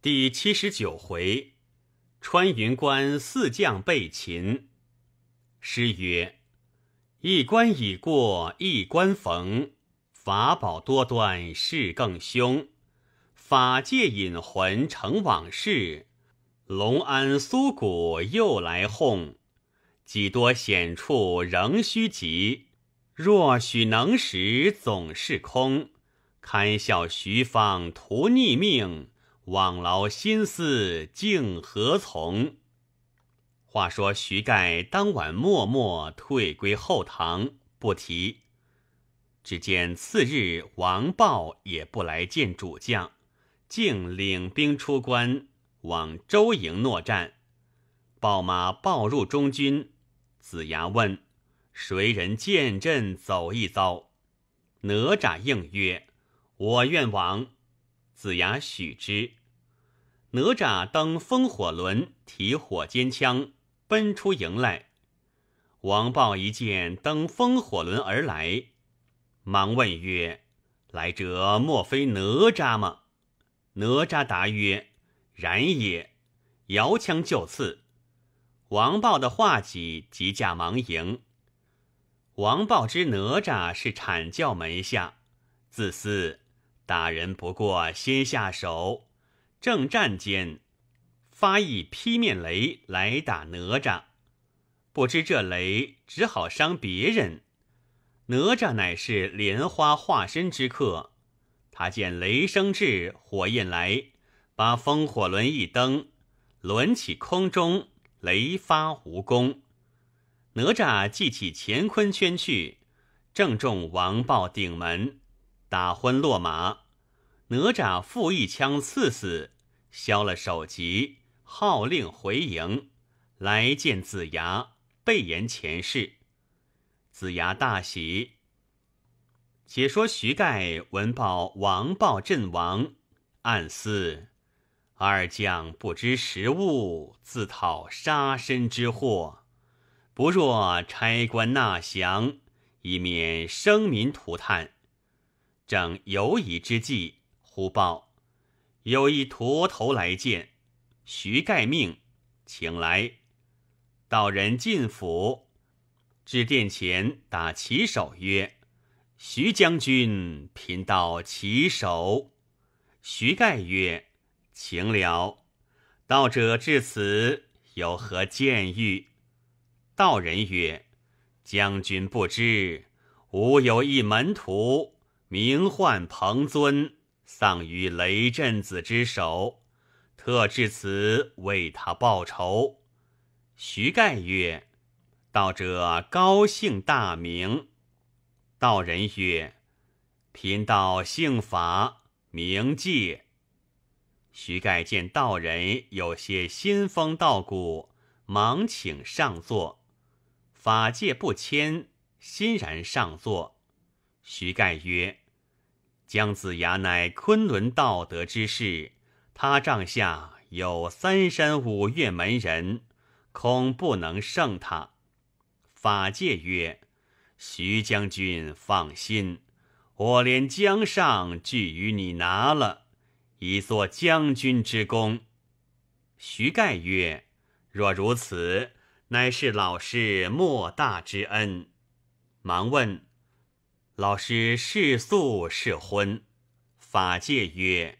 第七十九回，穿云关四将被擒。诗曰：一关已过一关逢，法宝多端事更凶。法界引魂成往事，龙安苏谷又来哄。几多险处仍须急，若许能时总是空。堪笑徐方图逆命。枉劳心思，竟何从？话说徐盖当晚默默退归后堂，不提。只见次日，王豹也不来见主将，竟领兵出关，往周营诺战。豹马报入中军，子牙问：“谁人见阵走一遭？”哪吒应曰：“我愿往。”子牙许之。哪吒登风火轮，提火尖枪，奔出营来。王豹一见登风火轮而来，忙问曰：“来者莫非哪吒吗？”哪吒答曰：“然也。”摇枪就刺。王豹的画戟急驾忙迎。王豹知哪吒是阐教门下，自私，打人不过先下手。正战间，发一劈面雷来打哪吒，不知这雷只好伤别人。哪吒乃是莲花化身之客，他见雷生至，火焰来，把风火轮一蹬，抡起空中，雷发无功。哪吒记起乾坤圈去，正中王豹顶门，打昏落马。哪吒复一枪刺死，削了首级，号令回营，来见子牙，备言前事。子牙大喜。且说徐盖闻报王豹阵亡，暗思二将不知时务，自讨杀身之祸，不若差官纳降，以免生民涂炭。正犹疑之际。忽报有一驼头来见，徐盖命请来。道人进府，至殿前打旗手曰：“徐将军，贫道起手。”徐盖曰：“请了。”道者至此，有何见遇？道人曰：“将军不知，吾有一门徒，名唤彭尊。”丧于雷震子之手，特至此为他报仇。徐盖曰：“道者高姓大名？”道人曰：“贫道姓法，名戒。”徐盖见道人有些仙风道骨，忙请上座。法戒不谦，欣然上座。徐盖曰。姜子牙乃昆仑道德之士，他帐下有三山五岳门人，恐不能胜他。法界曰：“徐将军放心，我连江上俱与你拿了，以做将军之功。”徐盖曰：“若如此，乃是老师莫大之恩。”忙问。老师是素是荤，法界曰：“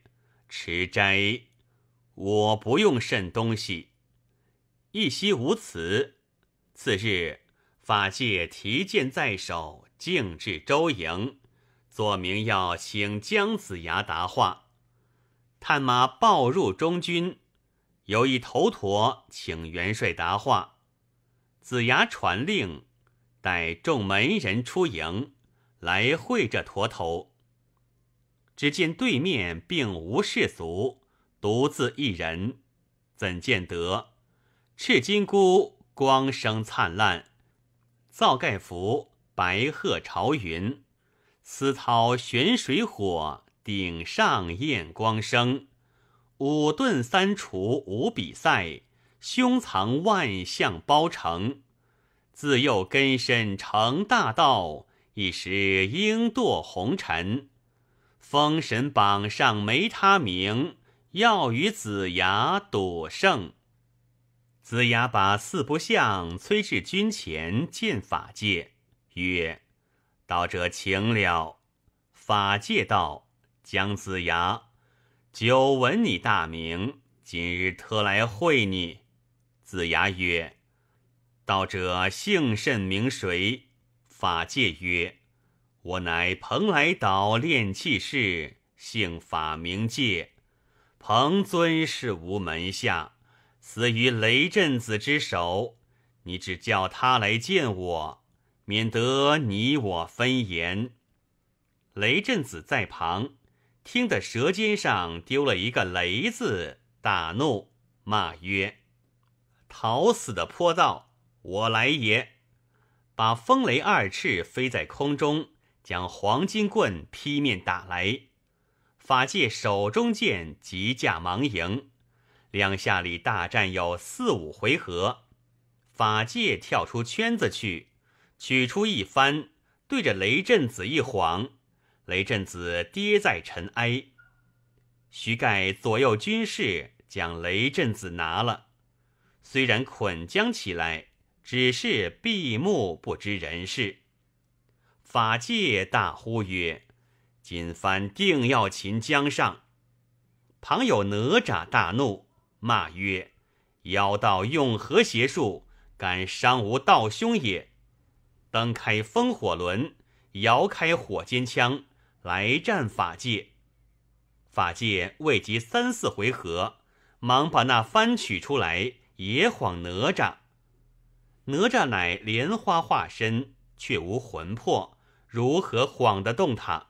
持斋，我不用甚东西。”一夕无辞。次日，法界提剑在手，径至周营，作明要请姜子牙答话。探马报入中军，有一头陀请元帅答话。子牙传令，待众门人出营。来会这驼头，只见对面并无世俗，独自一人，怎见得赤金箍光生灿烂，皂盖服白鹤朝云，丝绦悬水火顶上焰光生，五遁三除无比赛，胸藏万象包成，自幼根深成大道。一时应堕红尘，封神榜上没他名。要与子牙赌胜，子牙把四不像催至军前见法界，曰：“道者，请了。”法界道：“姜子牙，久闻你大名，今日特来会你。”子牙曰：“道者姓甚名谁？”法界曰：“我乃蓬莱岛炼气士，姓法名界，彭尊是吾门下，死于雷震子之手。你只叫他来见我，免得你我分言。”雷震子在旁听得舌尖上丢了一个雷字，大怒，骂曰：“讨死的泼道，我来也！”把风雷二翅飞在空中，将黄金棍劈面打来。法界手中剑急驾忙迎，两下里大战有四五回合。法界跳出圈子去，取出一番，对着雷震子一晃，雷震子跌在尘埃。徐盖左右军士将雷震子拿了，虽然捆将起来。只是闭目不知人事，法界大呼曰：“金番定要擒江上。”旁有哪吒大怒，骂曰：“妖道用何邪术，敢伤吾道兄也！”登开风火轮，摇开火尖枪，来战法界。法界未及三四回合，忙把那番取出来，也晃哪吒。哪吒乃莲花化身，却无魂魄，如何晃得动他？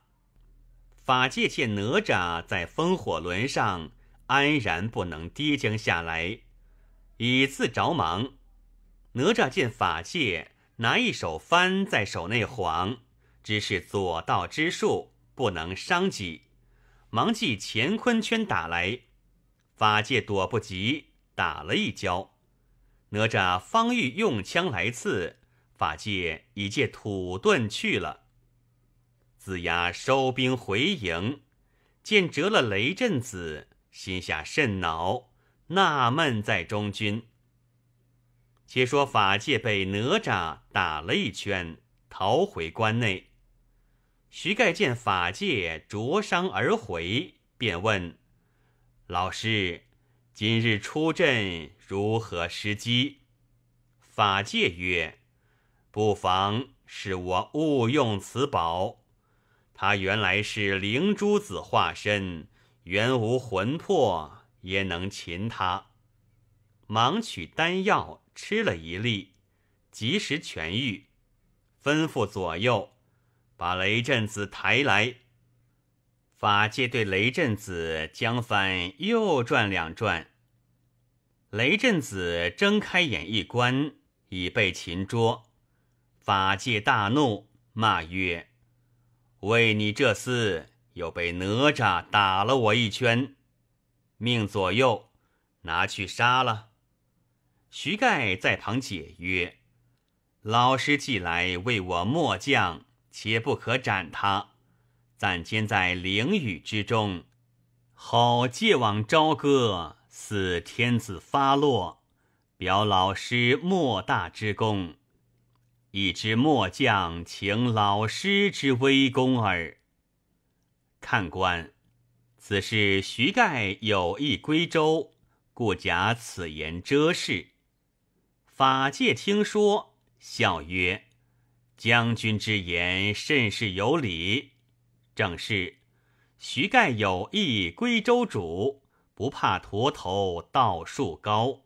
法界见哪吒在风火轮上安然不能跌将下来，以自着忙。哪吒见法界拿一手幡在手内晃，只是左道之术，不能伤己，忙记乾坤圈打来，法界躲不及，打了一跤。哪吒方欲用枪来刺，法界已借土遁去了。子牙收兵回营，见折了雷震子，心下甚恼，纳闷在中军。且说法界被哪吒打了一圈，逃回关内。徐盖见法界灼伤而回，便问：“老师，今日出阵？”如何施机？法界曰：“不妨，使我误用此宝。他原来是灵珠子化身，原无魂魄，也能擒他。”忙取丹药吃了一粒，及时痊愈。吩咐左右，把雷震子抬来。法界对雷震子将翻又转两转。雷震子睁开眼一观，已被擒捉。法界大怒，骂曰：“为你这厮，又被哪吒打了我一圈，命左右拿去杀了。”徐盖在旁解曰：“老师既来为我末将，且不可斩他，暂监在灵雨之中，好借往朝歌。”赐天子发落，表老师莫大之功，以知末将请老师之威功耳。看官，此事徐盖有意归周，故假此言遮事。法界听说，笑曰：“将军之言甚是有理，正是徐盖有意归周主。”不怕驼头道树高。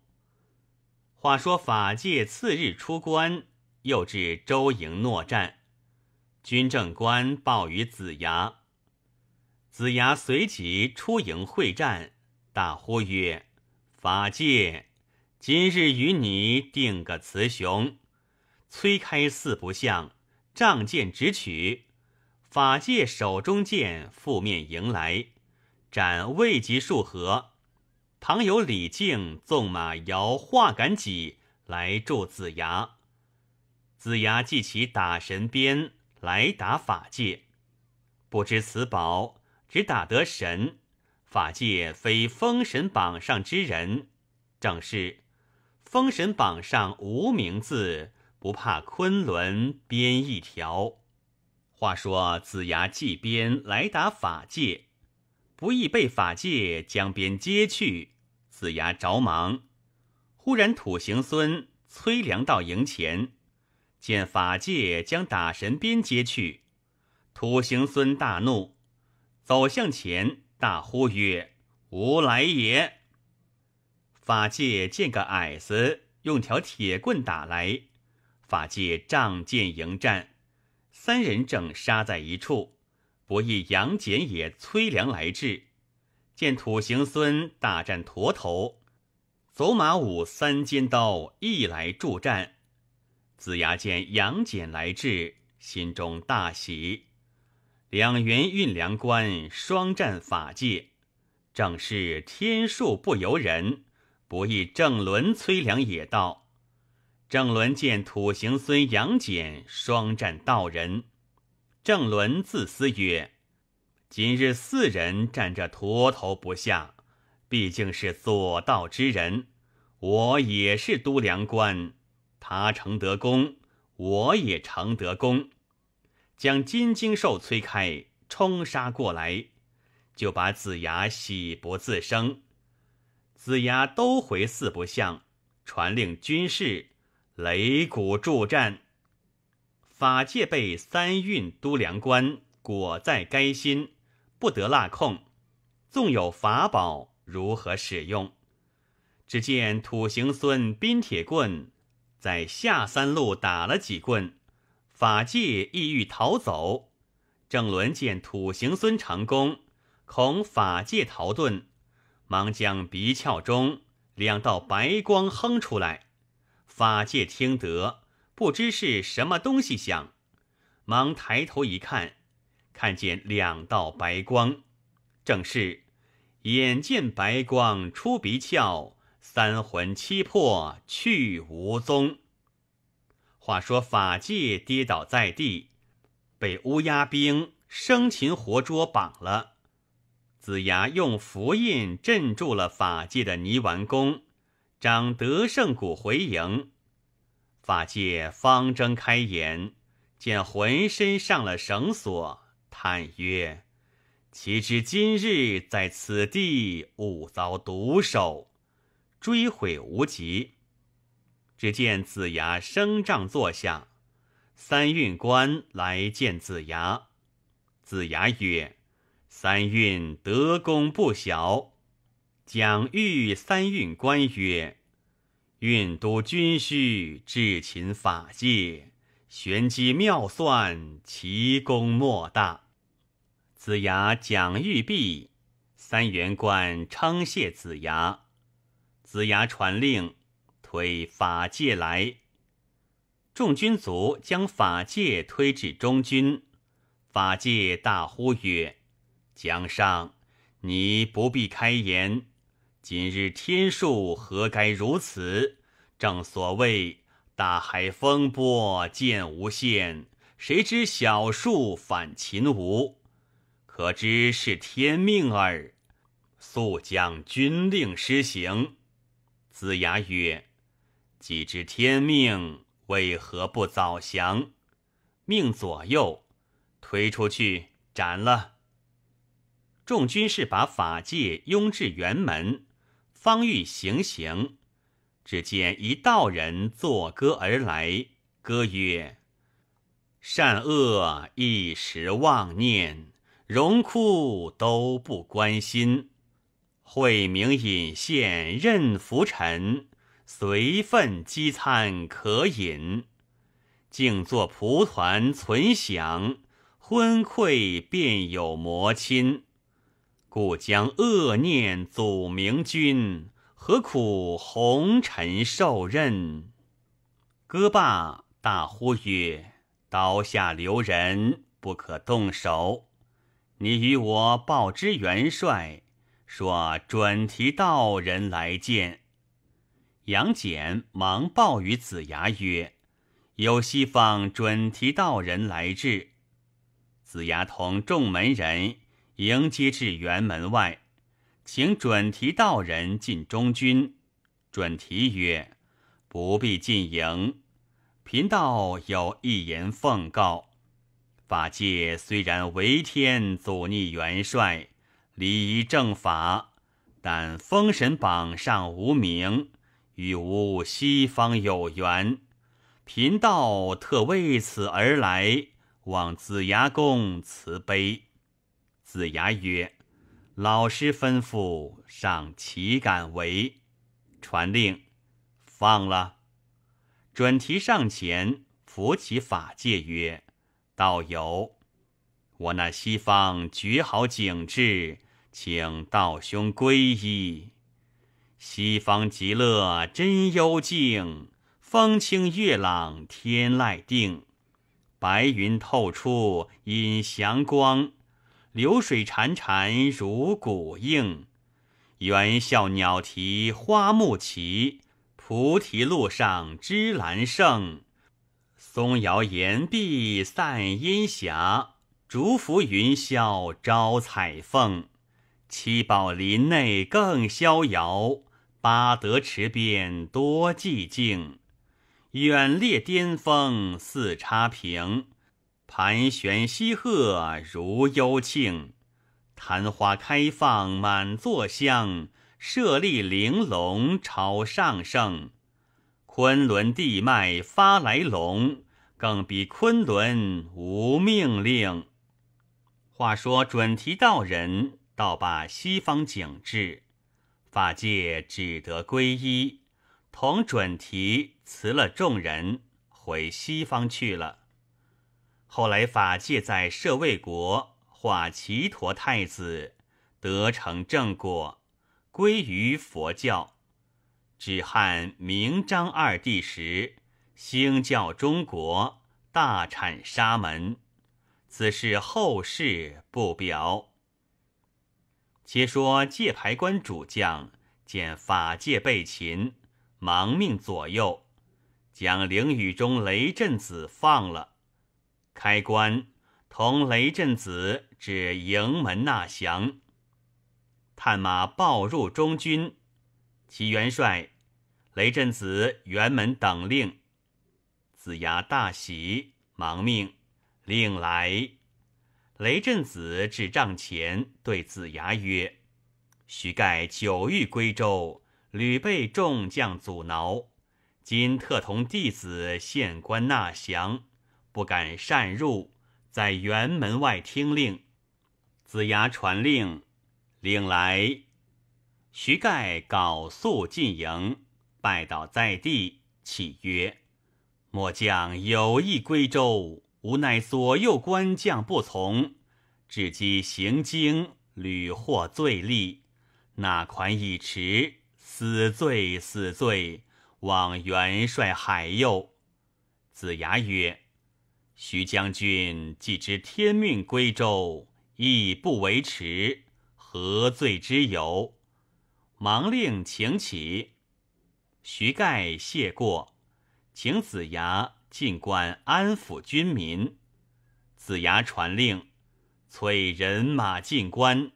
话说法界次日出关，又至周营诺战。军政官报于子牙，子牙随即出营会战，大呼曰：“法界，今日与你定个雌雄。催开四不像，仗剑直取。法界手中剑，负面迎来。”斩未及数合，旁有李靖纵马摇画杆戟来助子牙。子牙记起打神鞭来打法界，不知此宝只打得神，法界非封神榜上之人。正是封神榜上无名字，不怕昆仑鞭一条。话说子牙祭鞭来打法界。不易被法界将鞭接去，子牙着忙。忽然土行孙催粮到营前，见法界将打神鞭接去，土行孙大怒，走向前大呼曰：“吾来也！”法界见个矮子用条铁棍打来，法界仗剑迎战，三人正杀在一处。不意杨戬也催粮来至，见土行孙大战驼头，走马舞三尖刀亦来助战。子牙见杨戬来至，心中大喜。两员运粮官双战法界，正是天数不由人。不意正伦催粮也到，正伦见土行孙杨戬双战道人。郑伦自思曰：“今日四人站着拖头不下，毕竟是左道之人。我也是都粮官，他成得功，我也成得功，将金睛兽催开，冲杀过来，就把子牙喜不自生。子牙都回四不像，传令军士擂鼓助战。”法界被三运都梁关裹在该心，不得落空。纵有法宝，如何使用？只见土行孙镔铁棍在下三路打了几棍，法界意欲逃走。郑伦见土行孙成功，恐法界逃遁，忙将鼻窍中两道白光哼出来。法界听得。不知是什么东西响，忙抬头一看，看见两道白光，正是“眼见白光出鼻窍，三魂七魄去无踪”。话说法界跌倒在地，被乌鸦兵生擒活捉，绑了。子牙用符印镇住了法界的泥丸宫，长得胜谷回营。法界方睁开眼，见浑身上了绳索，叹曰：“岂知今日在此地，误遭毒手，追悔无及。”只见子牙升帐坐下，三运官来见子牙。子牙曰：“三运德功不小。”蒋玉三运官曰。运都军需，智擒法界，玄机妙算，奇功莫大。子牙讲玉璧，三元冠称谢子牙。子牙传令推法界来，众军卒将法界推至中军。法界大呼曰：“江上，你不必开言。”今日天数何该如此？正所谓大海风波见无限，谁知小数反秦吴？可知是天命耳。速将军令施行。子牙曰：“既知天命，为何不早降？”命左右推出去斩了。众军士把法界拥至辕门。方欲行刑，只见一道人作歌而来。歌曰：“善恶一时妄念，荣枯都不关心。慧明隐现任浮沉，随分饥餐可饮。静坐蒲团存享，昏聩便有魔亲。”故将恶念阻明君，何苦红尘受任？歌罢，大呼曰：“刀下留人，不可动手！你与我报之元帅，说准提道人来见杨戬。”忙报与子牙曰：“有西方准提道人来至。”子牙同众门人。迎接至辕门外，请准提道人进中军。准提曰：“不必进营，贫道有一言奉告。法界虽然为天，阻逆元帅，离仪正法，但封神榜上无名，与吾西方有缘。贫道特为此而来，望子牙公慈悲。”子牙曰：“老师吩咐，尚岂敢违？传令，放了。”准提上前扶起法界曰：“道友，我那西方绝好景致，请道兄皈依。西方极乐真幽静，风清月朗天籁定，白云透出隐祥光。”流水潺潺如古应。猿啸鸟啼花木齐。菩提路上芝兰盛，松摇岩壁散阴霞。竹拂云霄招彩凤，七宝林内更逍遥。八德池边多寂静，远列巅峰似插屏。盘旋西鹤如幽庆，昙花开放满座香。舍利玲珑朝上圣，昆仑地脉发来龙。更比昆仑无命令。话说准提道人倒把西方景致，法界只得皈依，同准提辞了众人，回西方去了。后来，法界在舍卫国化其陀太子，得成正果，归于佛教。至汉明、章二帝时，兴教中国，大阐沙门。此事后世不表。且说界牌关主将见法界被擒，忙命左右将灵雨中雷震子放了。开棺，同雷震子至营门纳降。探马报入中军，其元帅，雷震子辕门等令。子牙大喜，忙命令来。雷震子至帐前，对子牙曰：“徐盖久欲归州，屡被众将阻挠，今特同弟子献官纳降。”不敢擅入，在辕门外听令。子牙传令，令来。徐盖缟素进营，拜倒在地，启曰：“末将有意归州，无奈左右官将不从，至今行经屡获罪戾，那款已迟，死罪死罪，望元帅海佑。”子牙曰。徐将军既知天命归州，亦不为迟，何罪之有？忙令请起。徐盖谢过，请子牙进关安抚军民。子牙传令，催人马进关。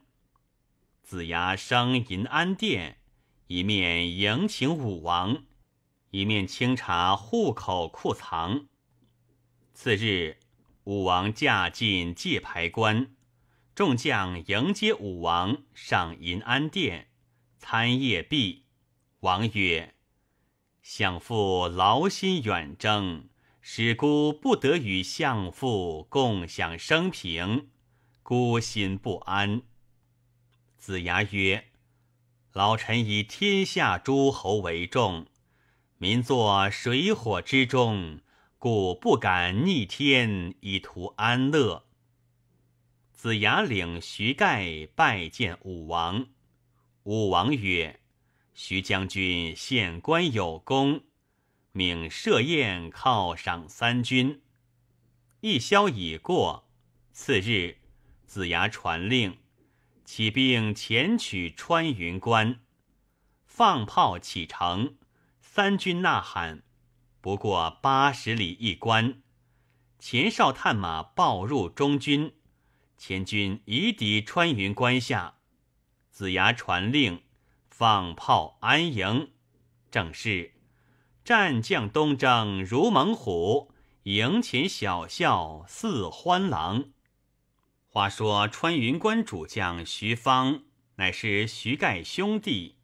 子牙商银安殿，一面迎请武王，一面清查户口库藏。次日，武王驾进界牌关，众将迎接武王上银安殿参谒毕。王曰：“相父劳心远征，使孤不得与相父共享生平，孤心不安。”子牙曰：“老臣以天下诸侯为重，民作水火之中。”故不敢逆天以图安乐。子牙领徐盖拜见武王。武王曰：“徐将军献关有功，命设宴犒赏三军。”一宵已过，次日，子牙传令，起兵前取穿云关。放炮启程，三军呐喊。不过八十里一关，前哨探马报入中军，前军已抵穿云关下。子牙传令放炮安营。正是，战将东征如猛虎，营前小校似欢狼。话说穿云关主将徐芳乃是徐盖兄弟，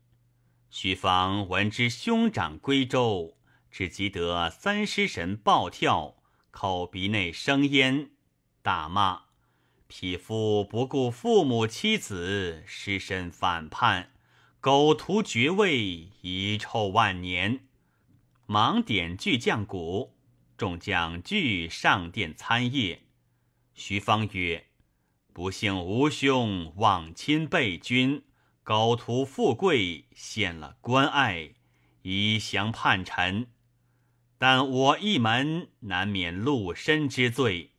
徐芳闻知兄长归州。只急得三尸神暴跳，口鼻内生烟，大骂：“匹夫不顾父母妻子，失身反叛，狗图爵位，遗臭万年！”忙点巨将鼓，众将俱上殿参谒。徐芳曰：“不幸吾兄忘亲背君，狗图富贵，献了关爱，以降叛臣。”但我一门难免露身之罪，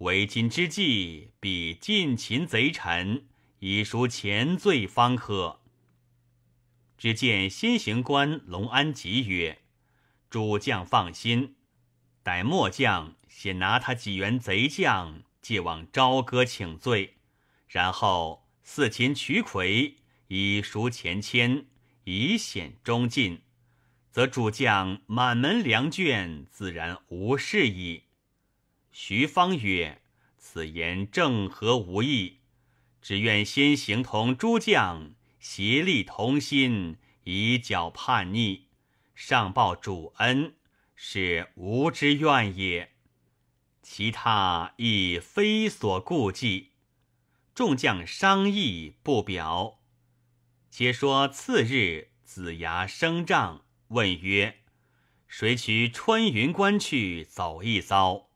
为今之计，必尽擒贼臣，以赎前罪方可。只见新刑官龙安吉曰：“主将放心，待末将先拿他几员贼将，借往朝歌请罪，然后四擒渠魁，以赎前谦，以显忠尽。”则主将满门良眷，自然无事矣。徐方曰：“此言正合吾意，只愿先行同诸将协力同心，以剿叛逆，上报主恩，是吾之愿也。其他亦非所顾忌。”众将商议不表。且说次日，子牙升帐。问曰：“谁取穿云关去走一遭？”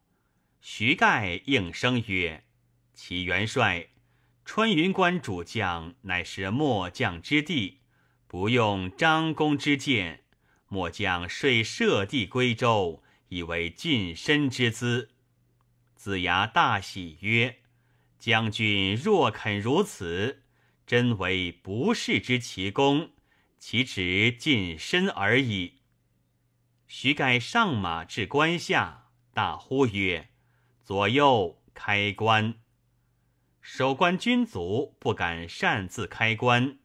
徐盖应声曰：“其元帅，穿云关主将乃是末将之弟，不用张弓之箭，末将遂射地归州，以为近身之资。”子牙大喜曰：“将军若肯如此，真为不世之奇功。”其止近身而已。徐盖上马至关下，大呼曰：“左右，开关！”守关军卒不敢擅自开关，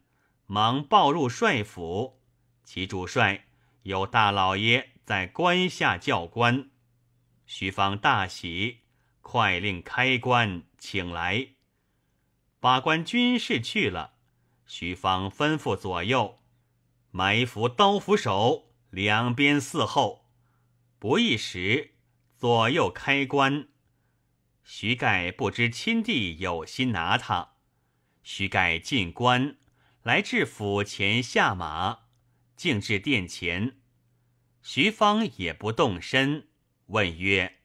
忙报入帅府。其主帅有大老爷在关下教官。徐芳大喜，快令开关，请来把关军士去了。徐芳吩咐左右。埋伏刀斧手两边伺候，不一时，左右开关。徐盖不知亲弟有心拿他，徐盖进关来至府前下马，径至殿前。徐芳也不动身，问曰：“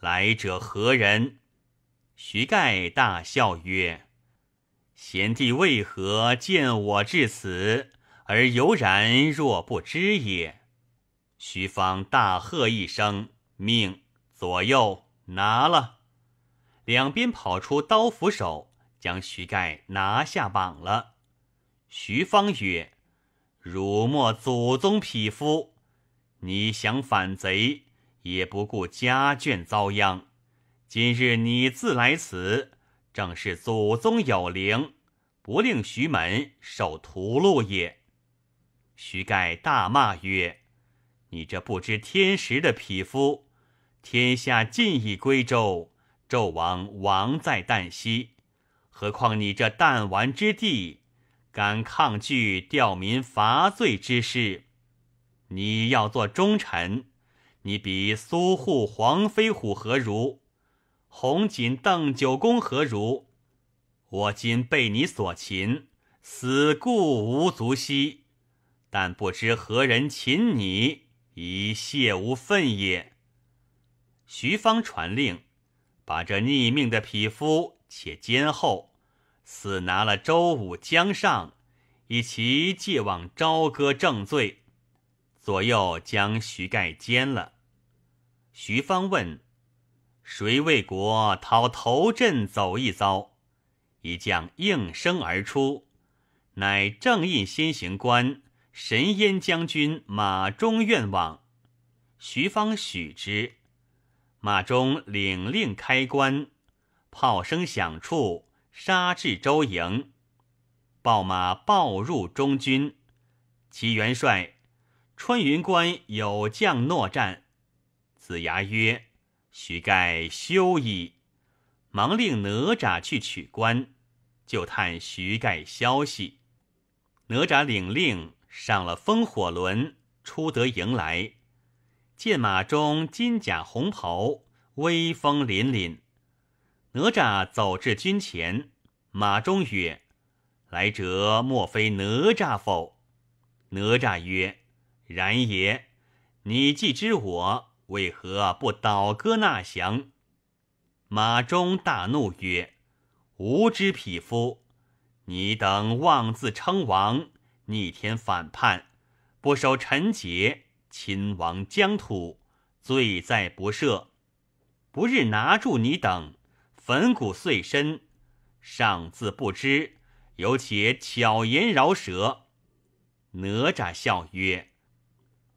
来者何人？”徐盖大笑曰：“贤弟为何见我至此？”而犹然若不知也。徐芳大喝一声：“命左右拿了！”两边跑出刀斧手，将徐盖拿下绑了。徐芳曰：“辱没祖宗匹夫！你想反贼，也不顾家眷遭殃。今日你自来此，正是祖宗有灵，不令徐门守屠戮也。”徐盖大骂曰：“你这不知天时的匹夫，天下尽已归周，纣王亡在旦夕。何况你这弹丸之地，敢抗拒吊民伐罪之事？你要做忠臣，你比苏护、黄飞虎何如？红锦、邓九公何如？我今被你所擒，死固无足惜。”但不知何人擒你，以泄吾愤也。徐芳传令，把这逆命的匹夫且监候，死拿了周武江上，以其借往朝歌正罪。左右将徐盖监了。徐芳问：“谁为国讨头阵走一遭？”一将应声而出，乃正印先行官。神烟将军马忠愿望，徐芳许之。马忠领令开关，炮声响处，杀至周营，豹马暴入中军。其元帅穿云关有将诺战，子牙曰：“徐盖休矣！”忙令哪吒去取关，就探徐盖消息。哪吒领令。上了风火轮，出得营来，见马中金甲红袍，威风凛凛。哪吒走至军前，马中曰：“来者莫非哪吒否？”哪吒曰：“然也。”你既知我，为何不倒戈纳降？马中大怒曰：“无知匹夫！你等妄自称王！”逆天反叛，不守臣节，秦王疆土，罪在不赦。不日拿住你等，粉骨碎身，尚自不知，有且巧言饶舌。哪吒笑曰：“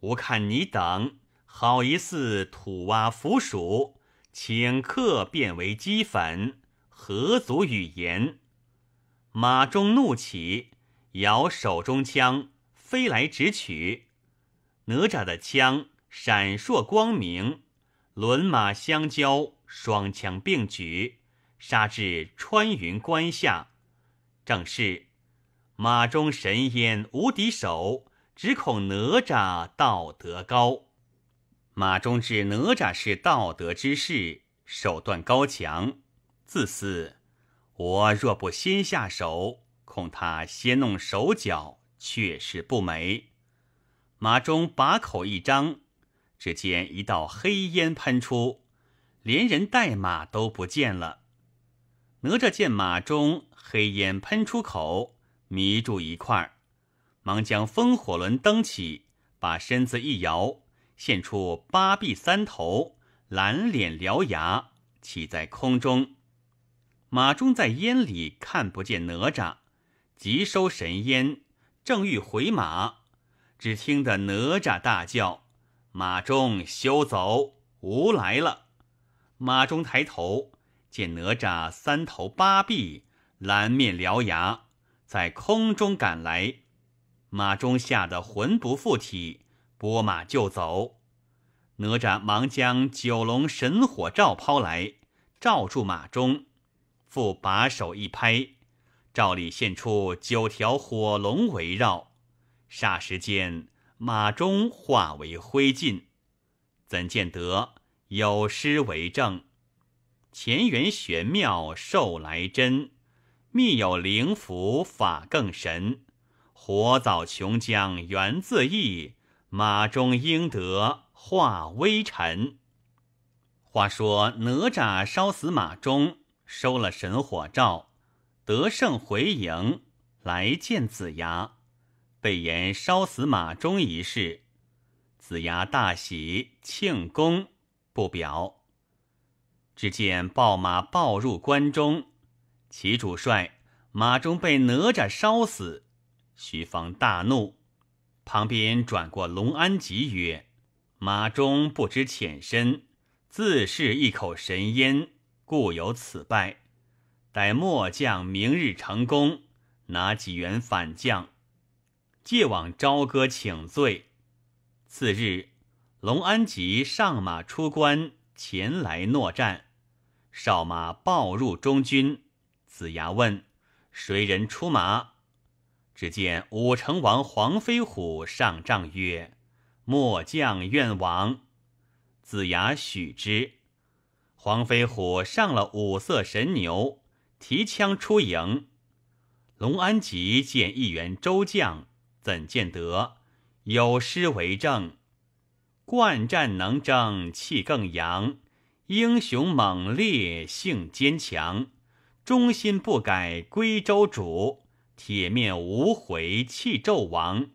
吾看你等好一似土蛙腐鼠，顷刻变为鸡粉，何足语言？”马忠怒起。摇手中枪，飞来直取哪吒的枪，闪烁光明，轮马相交，双枪并举，杀至穿云关下。正是马中神烟无敌手，只恐哪吒道德高。马中指哪吒是道德之士，手段高强，自私。我若不先下手。恐他先弄手脚，却是不美。马忠把口一张，只见一道黑烟喷出，连人带马都不见了。哪吒见马忠黑烟喷出口，迷住一块，忙将风火轮蹬起，把身子一摇，现出八臂三头、蓝脸獠牙，骑在空中。马忠在烟里看不见哪吒。急收神烟，正欲回马，只听得哪吒大叫：“马中休走，吾来了！”马中抬头见哪吒三头八臂、蓝面獠牙，在空中赶来，马中吓得魂不附体，拨马就走。哪吒忙将九龙神火罩抛来，罩住马中，复把手一拍。照里现出九条火龙围绕，霎时间马中化为灰烬。怎见得有诗为证？前缘玄妙受来真，密有灵符法更神。火早琼浆源自意，马中应得化微尘。话说哪吒烧死马中，收了神火照。得胜回营，来见子牙，被言烧死马忠一事，子牙大喜，庆功不表。只见豹马报入关中，齐主帅马忠被哪吒烧死，徐芳大怒，旁边转过龙安吉曰：“马忠不知浅深，自是一口神烟，故有此败。”待末将明日成功，拿几员反将，借往朝歌请罪。次日，隆安吉上马出关，前来诺战。少马报入中军，子牙问：“谁人出马？”只见武成王黄飞虎上帐曰：“末将愿往。”子牙许之。黄飞虎上了五色神牛。提枪出营，隆安吉见一员周将，怎见得？有诗为证：惯战能征，气更扬；英雄猛烈，性坚强。忠心不改，归周主；铁面无回，弃纣王。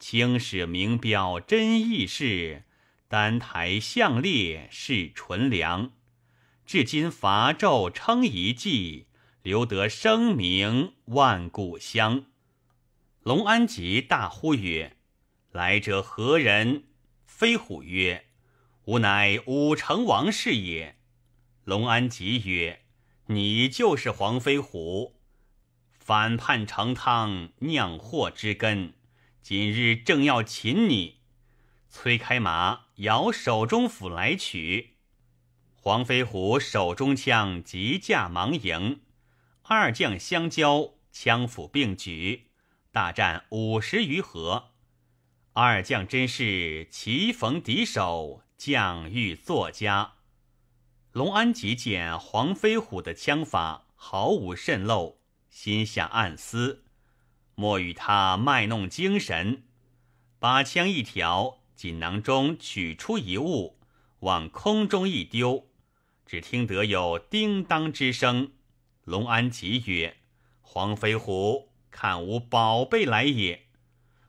青史名标真义士，丹台相烈是纯良。至今伐纣称一迹，留得声名万古香。龙安吉大呼曰：“来者何人？”飞虎曰：“吾乃武成王氏也。”龙安吉曰：“你就是黄飞虎，反叛成汤酿祸之根，今日正要擒你。”催开马，摇手中斧来取。黄飞虎手中枪急驾忙迎，二将相交，枪斧并举，大战五十余合。二将真是棋逢敌手，将遇作家。龙安吉见黄飞虎的枪法毫无渗漏，心下暗思，莫与他卖弄精神。把枪一挑，锦囊中取出一物，往空中一丢。只听得有叮当之声，龙安急曰：“黄飞虎，看无宝贝来也！”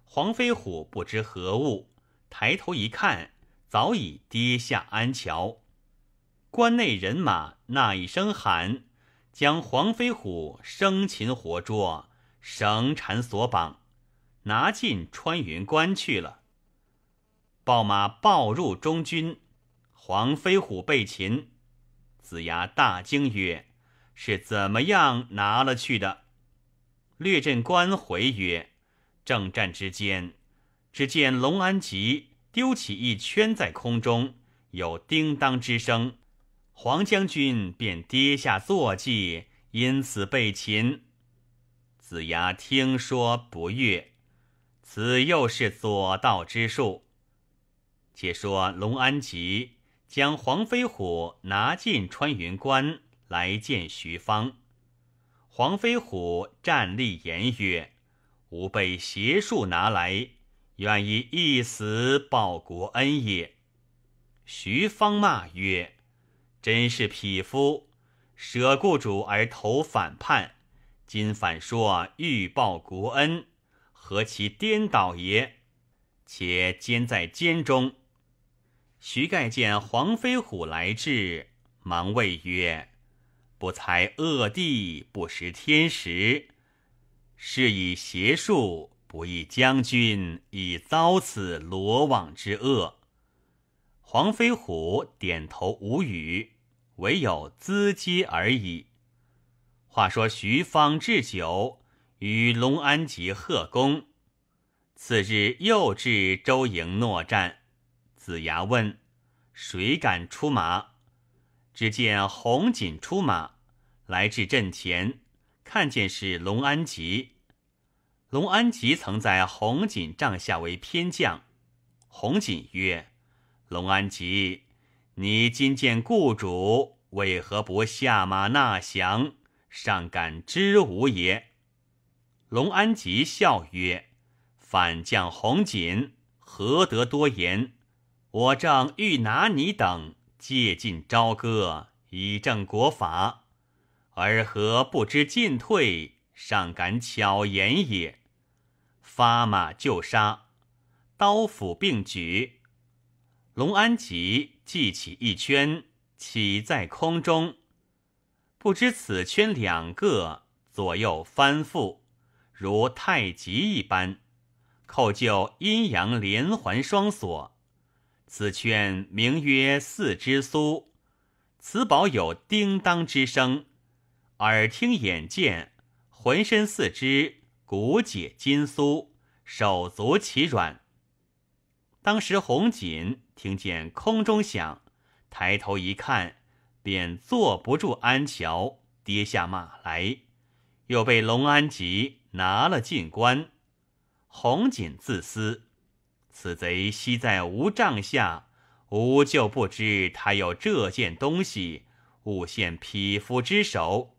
黄飞虎不知何物，抬头一看，早已跌下安桥。关内人马那一声喊，将黄飞虎生擒活捉，绳缠索绑，拿进穿云关去了。豹马抱入中军，黄飞虎被擒。子牙大惊曰：“是怎么样拿了去的？”略阵官回曰：“正战之间，只见龙安吉丢起一圈在空中，有叮当之声，黄将军便跌下坐骑，因此被擒。”子牙听说不悦，此又是左道之术。且说龙安吉。将黄飞虎拿进穿云关来见徐芳。黄飞虎站立言曰：“吾被邪术拿来，愿以一死报国恩也。”徐芳骂曰：“真是匹夫，舍雇主而投反叛，今反说欲报国恩，何其颠倒也！且奸在奸中。”徐盖见黄飞虎来至，忙谓曰：“不才恶地，不识天时，是以邪术，不义将军以遭此罗网之恶。”黄飞虎点头无语，唯有咨嗟而已。话说徐芳置酒与隆安吉贺功，次日又至周营诺战。子牙问：“谁敢出马？”只见红锦出马，来至阵前，看见是龙安吉。龙安吉曾在红锦帐下为偏将。红锦曰：“龙安吉，你今见雇主，为何不下马纳降？尚敢知吾也？”龙安吉笑曰：“反将红锦，何得多言？”我正欲拿你等借进朝歌，以正国法。而何不知进退，尚敢巧言也？发马就杀，刀斧并举。龙安吉记起一圈，起在空中，不知此圈两个左右翻覆，如太极一般，扣就阴阳连环双锁。此圈名曰四之酥，此宝有叮当之声，耳听眼见，浑身四肢骨解筋酥，手足其软。当时红锦听见空中响，抬头一看，便坐不住，安桥跌下马来，又被隆安吉拿了进关。红锦自私。此贼昔在吾帐下，吾就不知他有这件东西，误陷匹夫之手。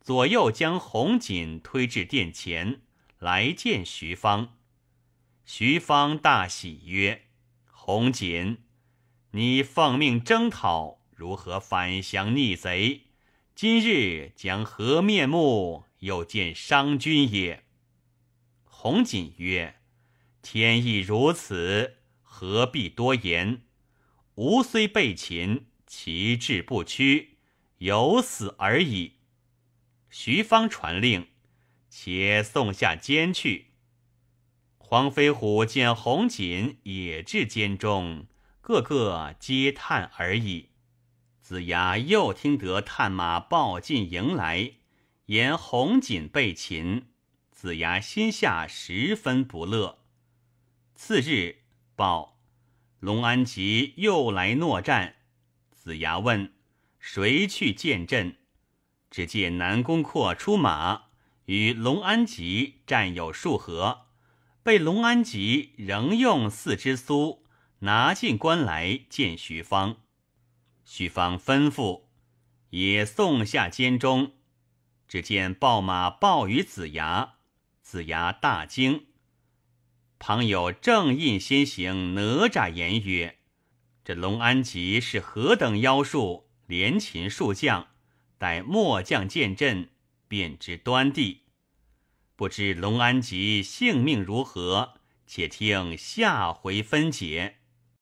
左右将红锦推至殿前来见徐芳。徐芳大喜曰：“红锦，你奉命征讨，如何反降逆贼？今日将何面目，又见商君也？”红锦曰。天意如此，何必多言？吾虽被擒，其志不屈，有死而已。徐芳传令，且送下监去。黄飞虎见红锦也至监中，个个皆叹而已。子牙又听得探马报进营来，言红锦被擒，子牙心下十分不乐。次日，报龙安吉又来搦战。子牙问：“谁去见阵？”只见南宫阔出马，与龙安吉战有数合，被龙安吉仍用四支苏拿进关来见徐芳。徐芳吩咐也送下监中。只见报马报与子牙，子牙大惊。旁有正印先行，哪吒言曰：“这龙安吉是何等妖术，连擒数将，待末将见阵，便知端地。不知龙安吉性命如何，且听下回分解。”